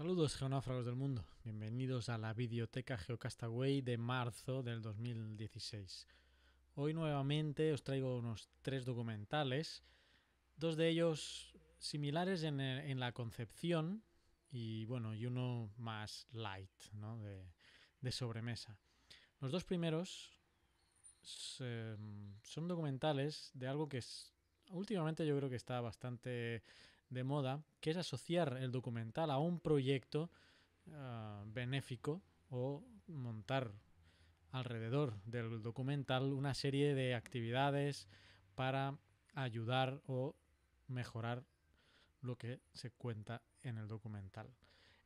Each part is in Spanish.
Saludos geonáfragos del mundo, bienvenidos a la videoteca Geocastaway de marzo del 2016. Hoy nuevamente os traigo unos tres documentales, dos de ellos similares eh, en, la concepción y bueno, y uno más light, ¿no? de, de sobremesa. Los dos primeros em, son documentales de algo que últimamente yo creo que está bastante de moda, que es asociar el documental a un proyecto ah, benéfico o montar alrededor del documental una serie de actividades para ayudar o mejorar lo que se cuenta en el documental.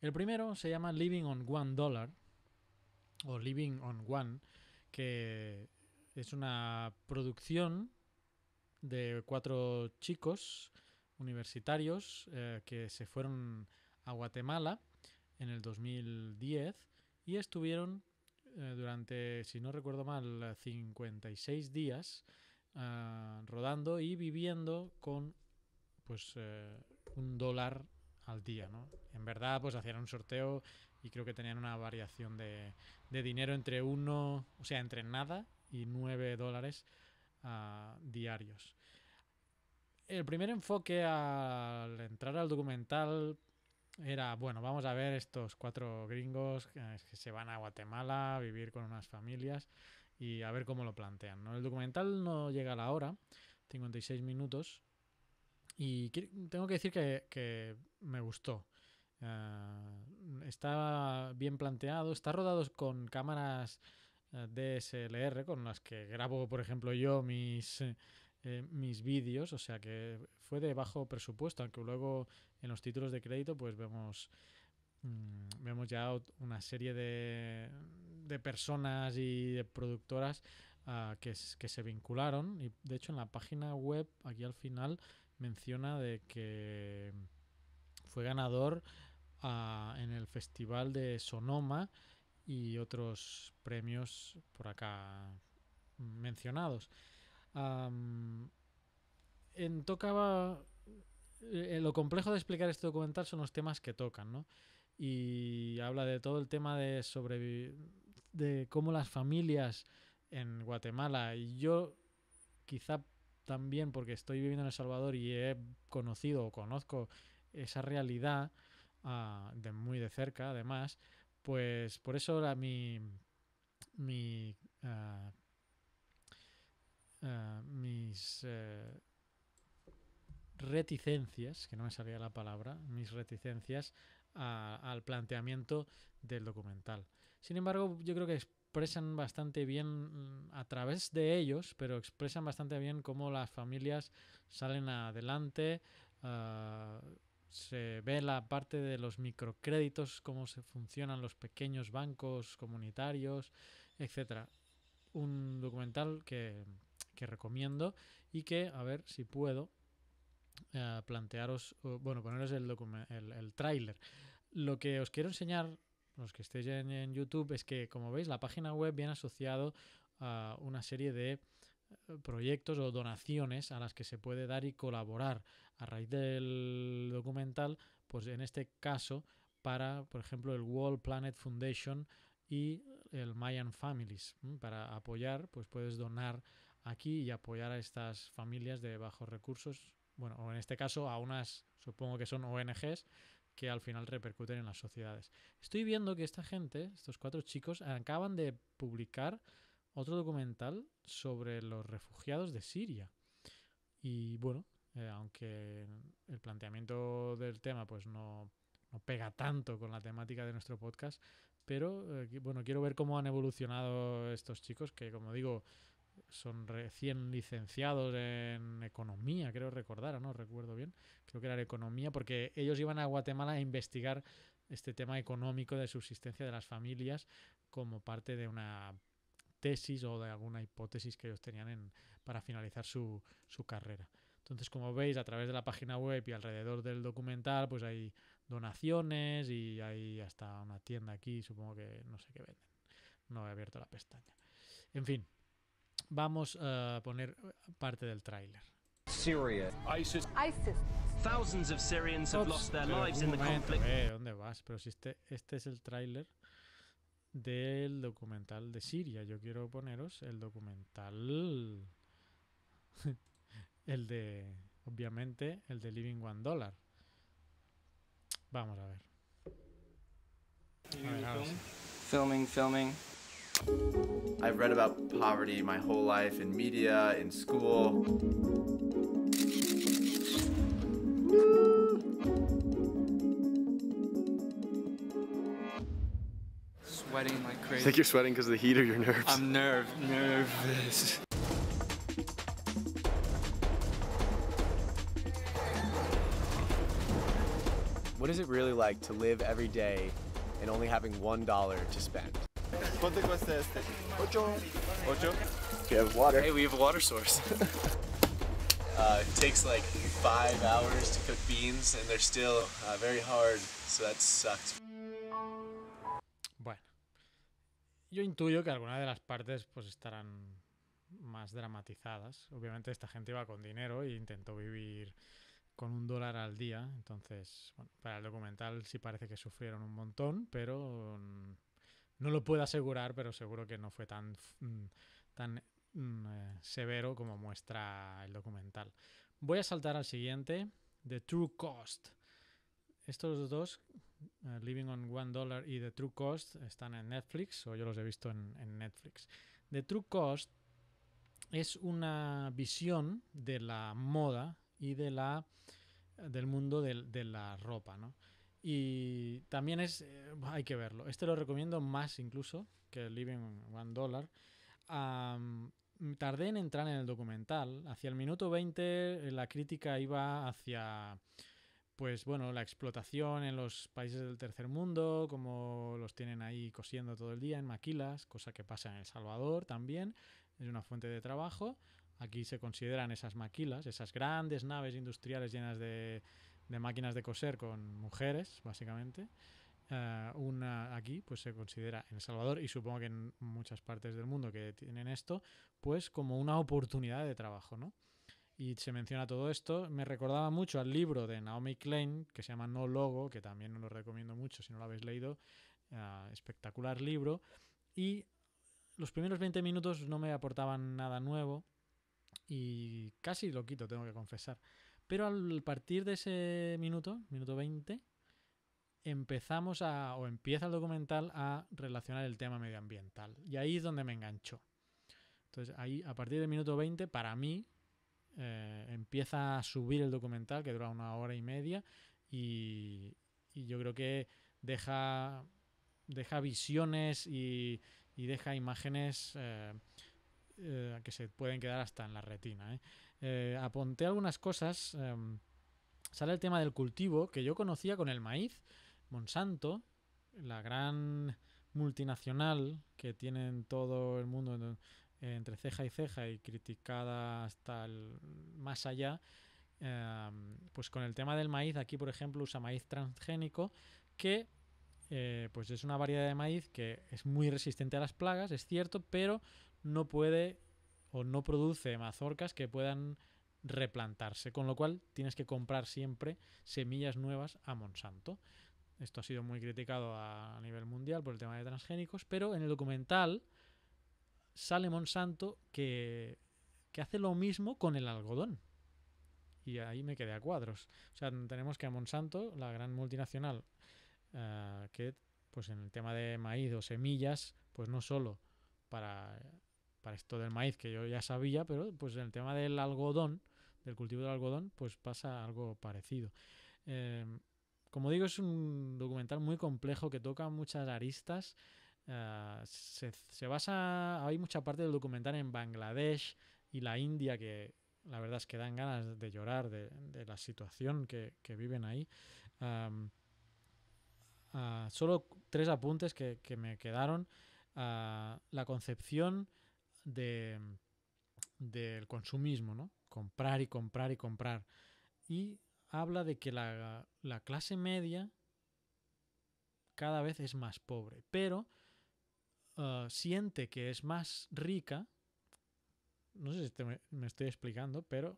El primero se llama Living on One Dollar o Living on One, que es una producción de cuatro chicos universitarios eh, que se fueron a Guatemala en el 2010 y estuvieron eh, durante, si no recuerdo mal, 56 días eh, rodando y viviendo con pues un dólar al día, ¿no? En verdad, pues hacían un sorteo y creo que tenían una variación de, dinero entre uno, o sea, entre nada y 9 dólares ah, diarios el primer enfoque al entrar al documental era, bueno, vamos a ver estos cuatro gringos que se van a Guatemala a vivir con unas familias y a ver cómo lo plantean. El documental no llega a la hora, 56 minutos, y tengo que decir que, me gustó. Eh, está bien planteado, está rodado con cámaras eh, DSLR, con las que grabo, por ejemplo, yo mis eh, mis vídeos, o sea que fue de bajo presupuesto, aunque luego en los títulos de crédito pues vemos mm, vemos ya una serie de, personas y de productoras ah, que, se vincularon y de hecho en la página web aquí al final menciona de que fue ganador ah, en el festival de Sonoma y otros premios por acá mencionados en tocaba. Eh, lo complejo de explicar este documental son los temas que tocan, ¿no? Y habla de todo el tema de sobrevivir. de cómo las familias en Guatemala. Y yo, quizá también porque estoy viviendo en El Salvador y he conocido o conozco esa realidad ah, de muy de cerca, además, pues por eso la, mi, mi ah, eh, mis eh, reticencias, que no me salía la palabra, mis reticencias al planteamiento del documental. Sin embargo, yo creo que expresan bastante bien mm, a través de ellos, pero expresan bastante bien cómo las familias salen adelante. Ah, se ve la parte de los microcréditos, cómo se funcionan los pequeños bancos comunitarios, etc. Un documental que que recomiendo y que, a ver si puedo eh, plantearos, bueno, poneros el, el, tráiler. Lo que os quiero enseñar, los que estéis en, YouTube, es que, como veis, la página web viene asociado a una serie de eh, proyectos o donaciones a las que se puede dar y colaborar a raíz del documental, pues en este caso para, por ejemplo, el World Planet Foundation y el Mayan Families. Para apoyar, pues puedes donar aquí y apoyar a estas familias de bajos recursos, bueno, o en este caso a unas, supongo que son ONGs, que al final repercuten en las sociedades. Estoy viendo que esta gente, estos cuatro chicos, acaban de publicar otro documental sobre los refugiados de Siria. Y bueno, eh, aunque el planteamiento del tema pues no, pega tanto con la temática de nuestro podcast, pero eh, bueno, quiero ver cómo han evolucionado estos chicos, que como digo, son recién licenciados en economía, creo recordar, no recuerdo bien, creo que era economía, porque ellos iban a Guatemala a investigar este tema económico de subsistencia de las familias como parte de una tesis o de alguna hipótesis que ellos tenían en, para finalizar su, su carrera. Entonces, como veis, a través de la página web y alrededor del documental, pues hay donaciones y hay hasta una tienda aquí, supongo que no sé qué venden. No he abierto la pestaña. En fin, Vamos a poner parte del tráiler. ISIS. Thousands of Syrians have lost their lives in the conflict. Eh, ¿Dónde vas? Pero si este, este es el tráiler del documental de Siria. Yo quiero poneros el documental. el de. Obviamente, el de Living One Dollar. Vamos a ver. a ver. Filming, filming. I've read about poverty my whole life in media, in school. Sweating like crazy. I think you're sweating because of the heat or your nerves. I'm nerve, nervous. What is it really like to live every day and only having $1 to spend? ¿Cuánto cuesta este? 8. 8? Que have water. Hey, we have a water source. uh, it takes like 5 hours to cook beans and they're still uh, very hard, so that sucks. Bueno, yo intuyo que alguna de las partes pues estarán más dramatizadas. Obviamente esta gente iba con dinero e intentó vivir con un dólar al día, entonces, bueno, para el documental sí parece que sufrieron un montón, pero mm, no lo puedo asegurar, pero seguro que no fue tan, mm, tan mm, eh, severo como muestra el documental. Voy a saltar al siguiente, The True Cost. Estos dos, eh, Living on One Dollar y The True Cost, están en Netflix, o yo los he visto en, Netflix. The True Cost es una visión de la moda y de la, del mundo de, de la ropa, ¿no? Y también es, eh, hay que verlo. Este lo recomiendo más incluso que Living One Dollar. tardé en entrar en el documental. Hacia el minuto 20 eh, la crítica iba hacia, pues bueno, la explotación en los países del tercer mundo, como los tienen ahí cosiendo todo el día en maquilas, cosa que pasa en El Salvador también. Es una fuente de trabajo. Aquí se consideran esas maquilas, esas grandes naves industriales llenas de de máquinas de coser con mujeres, básicamente. Eh, una aquí pues se considera en El Salvador y supongo que en muchas partes del mundo que tienen esto pues como una oportunidad de trabajo y se menciona todo esto me recordaba mucho al libro de Naomi Klein que se llama No Logo que también os lo recomiendo mucho si no lo habéis leído eh, espectacular libro y los primeros 20 minutos no me aportaban nada nuevo y casi lo quito, tengo que confesar. Pero al partir de ese minuto, minuto 20, empezamos a, o empieza el documental a relacionar el tema medioambiental. Y ahí es donde me enganchó. Entonces, ahí, a partir del minuto 20, para mí, eh, empieza a subir el documental, que dura una hora y media, y, yo creo que deja, deja visiones y, y deja imágenes eh, eh, que se pueden quedar hasta en la retina. Eh, aponté algunas cosas. Em, sale el tema del cultivo que yo conocía con el maíz. Monsanto, la gran multinacional que tiene en todo el mundo entre ceja y ceja y criticada hasta el más allá. Em, pues con el tema del maíz, aquí por ejemplo usa maíz transgénico que eh, pues es una variedad de maíz que es muy resistente a las plagas, es cierto, pero no puede o no produce mazorcas que puedan replantarse, con lo cual tienes que comprar siempre semillas nuevas a Monsanto. Esto ha sido muy criticado a nivel mundial por el tema de transgénicos, pero en el documental sale Monsanto que, hace lo mismo con el algodón. Y ahí me quedé a cuadros. O sea, tenemos que a Monsanto, la gran multinacional, eh, que pues en el tema de maíz o semillas, pues no solo para para esto del maíz que yo ya sabía, pero pues en el tema del algodón, del cultivo del algodón, pues pasa algo parecido. Em, como digo, es un documental muy complejo que toca muchas aristas. Ah, se, basa, hay mucha parte del documental en Bangladesh y la India que la verdad es que dan ganas de llorar de, la situación que, viven ahí. Ah, solo tres apuntes que, me quedaron. Ah, la concepción de, del consumismo, ¿no? Comprar y comprar y comprar. Y habla de que la, clase media cada vez es más pobre, pero ah, siente que es más rica. No sé si me estoy explicando, pero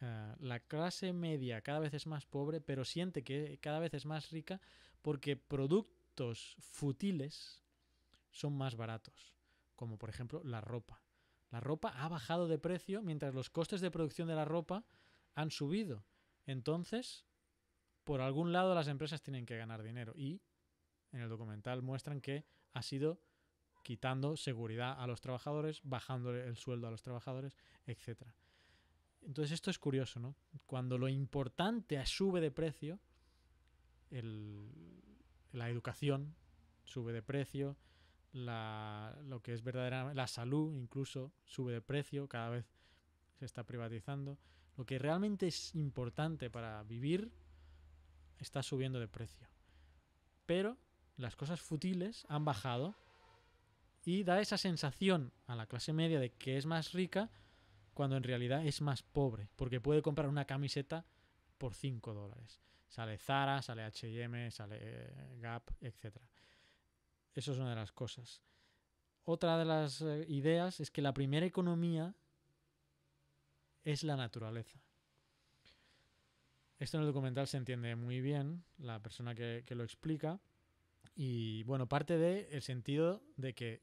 ah, la clase media cada vez es más pobre, pero siente que cada vez es más rica porque productos futiles son más baratos como por ejemplo la ropa. La ropa ha bajado de precio mientras los costes de producción de la ropa han subido. Entonces, por algún lado las empresas tienen que ganar dinero y en el documental muestran que ha sido quitando seguridad a los trabajadores, bajando el sueldo a los trabajadores, etc. Entonces esto es curioso, ¿no? Cuando lo importante sube de precio, la educación sube de precio, la, lo que es la salud incluso sube de precio, cada vez se está privatizando. Lo que realmente es importante para vivir está subiendo de precio. Pero las cosas futiles han bajado y da esa sensación a la clase media de que es más rica cuando en realidad es más pobre, porque puede comprar una camiseta por 5 dólares. Sale Zara, sale HM, sale eh, Gap, etcétera eso es una de las cosas. Otra de las eh, ideas es que la primera economía es la naturaleza. Esto en el documental se entiende muy bien, la persona que, lo explica. Y bueno, parte del el sentido de que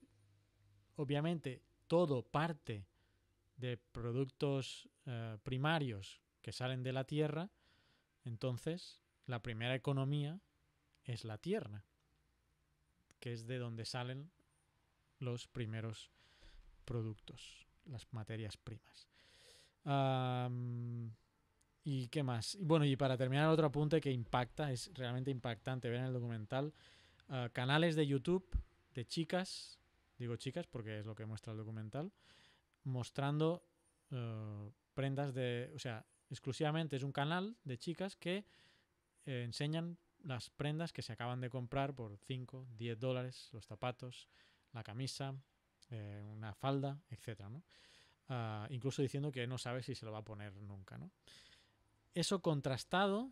obviamente todo parte de productos eh, primarios que salen de la tierra, entonces la primera economía es la tierra que es de donde salen los primeros productos, las materias primas. ¿Y qué más? bueno, y para terminar, otro apunte que impacta, es realmente impactante ver en el documental, ah, canales de YouTube de chicas, digo chicas porque es lo que muestra el documental, mostrando ah, prendas de, o sea, exclusivamente es un canal de chicas que eh, enseñan las prendas que se acaban de comprar por 5, 10 dólares, los zapatos, la camisa, eh, una falda, etc. ¿no? Ah, incluso diciendo que no sabe si se lo va a poner nunca. ¿no? Eso contrastado,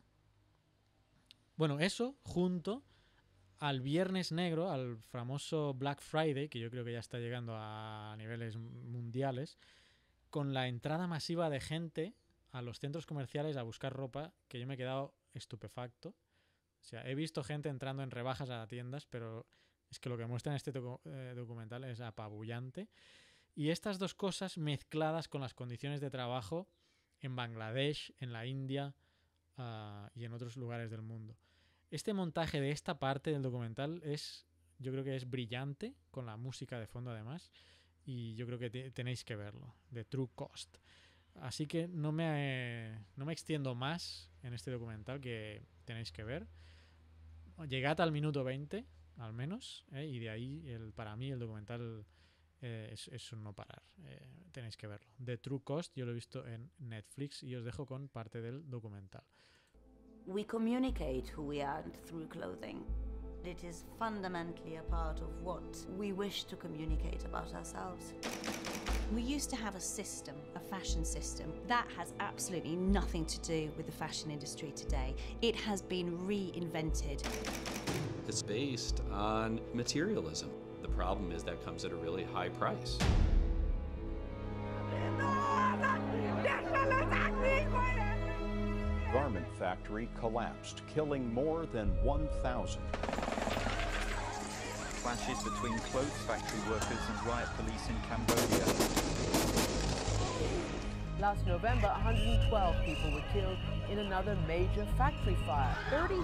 bueno, eso junto al Viernes Negro, al famoso Black Friday, que yo creo que ya está llegando a niveles mundiales, con la entrada masiva de gente a los centros comerciales a buscar ropa, que yo me he quedado estupefacto o sea, he visto gente entrando en rebajas a tiendas, pero es que lo que muestra en este eh, documental es apabullante. Y estas dos cosas mezcladas con las condiciones de trabajo en Bangladesh, en la India ah, y en otros lugares del mundo. Este montaje de esta parte del documental es, yo creo que es brillante, con la música de fondo además, y yo creo que tenéis que verlo, de True Cost. Así que no me, no me extiendo más en este documental que tenéis que ver llegad al minuto 20, al menos, ¿eh? y de ahí el, para mí el documental eh, es, un no parar. Eh, tenéis que verlo. The True Cost yo lo he visto en Netflix y os dejo con parte del documental. We communicate who we are through clothing. It is fundamentally a part of what we wish to communicate about ourselves. We used to have a system, a fashion system. That has absolutely nothing to do with the fashion industry today. It has been reinvented. It's based on materialism. The problem is that comes at a really high price. Garment factory collapsed, killing more than 1,000 clashes between clothes factory workers and riot police in Cambodia. Last November, 112 people were killed in another major factory fire. 30,000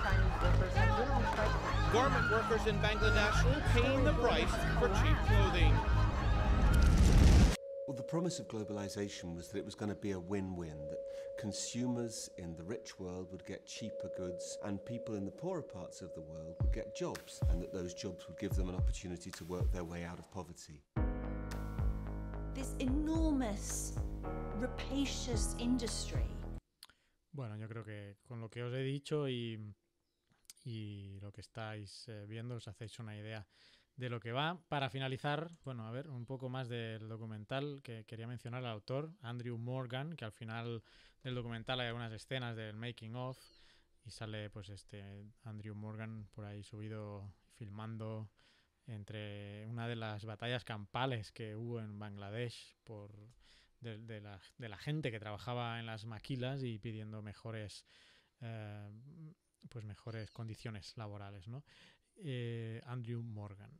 Chinese workers have been on strike. Garment workers in Bangladesh are paying the price for cheap clothing. Well, the promise of globalization was that it was going to be a win-win, that consumers in the rich world would get cheaper goods and people in the poorer parts of the world would get jobs, and that those jobs would give them an opportunity to work their way out of poverty. This enormous Bueno, yo creo que con lo que os he dicho y, y lo que estáis eh, viendo os hacéis una idea de lo que va. Para finalizar, bueno, a ver, un poco más del documental que quería mencionar al autor, Andrew Morgan, que al final del documental hay algunas escenas del making of y sale pues este Andrew Morgan por ahí subido filmando entre una de las batallas campales que hubo en Bangladesh por de, la, gente que trabajaba en las maquilas y pidiendo mejores, eh, pues mejores condiciones laborales, eh, Andrew Morgan.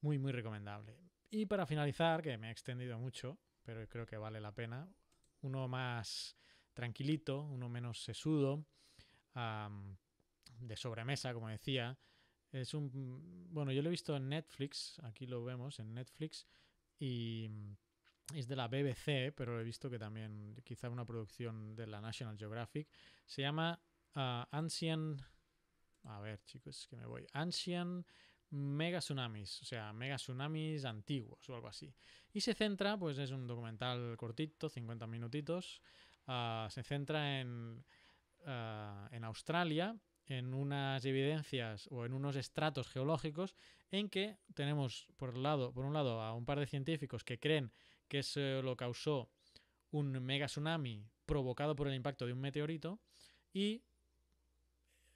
Muy, muy recomendable. Y para finalizar, que me he extendido mucho, pero creo que vale la pena, uno más tranquilito, uno menos sesudo, de sobremesa, como decía. Es un. Bueno, yo lo he visto en Netflix, aquí lo vemos en Netflix, y es de la BBC, pero he visto que también quizá una producción de la National Geographic. Se llama ah, Ancient... A ver, chicos, que me voy. Ancient mega o sea, mega antiguos o algo así. Y se centra, pues es un documental cortito, 50 minutitos, ah, se centra en, ah, en Australia, en unas evidencias o en unos estratos geológicos en que tenemos por, lado, por un lado a un par de científicos que creen que se lo causó un mega tsunami provocado por el impacto de un meteorito y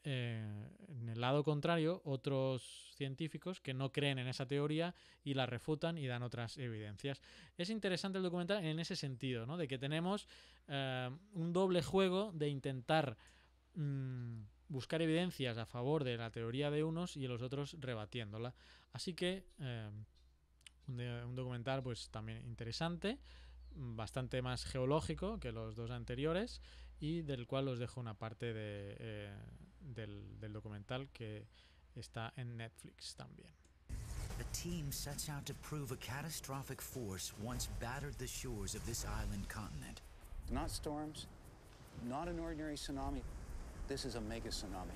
eh, en el lado contrario otros científicos que no creen en esa teoría y la refutan y dan otras evidencias. Es interesante el documental en ese sentido, ¿no? de que tenemos eh, un doble juego de intentar mm, buscar evidencias a favor de la teoría de unos y los otros rebatiéndola. Así que... Eh, un, de, un documental pues también interesante, bastante más geológico que los dos anteriores y del cual os dejo una parte de, eh, del, del documental que está en Netflix también. The team sets out to prove a catastrophic force once battered the shores of this island continent. Not storms, not an ordinary tsunami. This is a mega tsunami.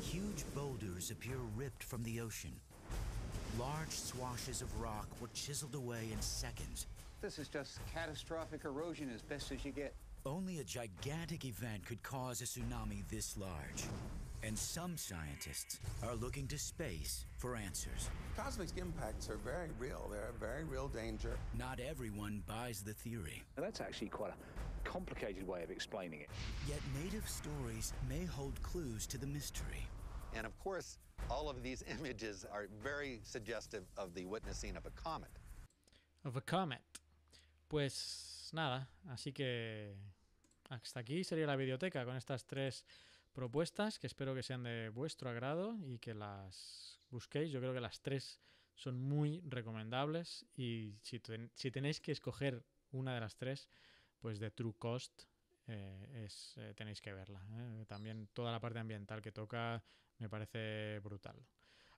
Huge boulders appear ripped from the ocean, Large swashes of rock were chiseled away in seconds. This is just catastrophic erosion as best as you get. Only a gigantic event could cause a tsunami this large. And some scientists are looking to space for answers. Cosmic impacts are very real. They're a very real danger. Not everyone buys the theory. Now that's actually quite a complicated way of explaining it. Yet native stories may hold clues to the mystery. And of course, all of these images are very suggestive of the witnessing of a comet. Of a comet. Pues nada, así que hasta aquí sería la biblioteca con estas tres propuestas que espero que sean de vuestro agrado y que las busquéis. Yo creo que las tres son muy recomendables y si, si tenéis que escoger una de las tres, pues de True Cost eh, es, eh, tenéis que verla. ¿eh? También toda la parte ambiental que toca me parece brutal.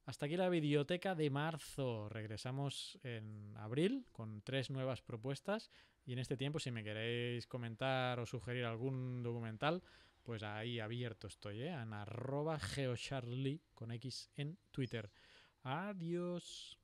Hasta aquí la biblioteca de marzo. Regresamos en abril con tres nuevas propuestas y en este tiempo si me queréis comentar o sugerir algún documental, pues ahí abierto estoy, en arroba geocharlie con X en Twitter. Adiós.